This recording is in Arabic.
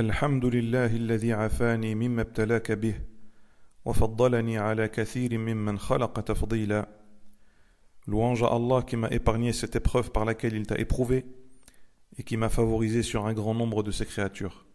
الحمد لله الذي عافاني مما ابتلاك به وفضلني على كثير ممن خلق تفضيلا Louange à Allah qui m'a épargné cette épreuve par laquelle il t'a éprouvé et qui m'a favorisé sur un grand nombre de ses créatures.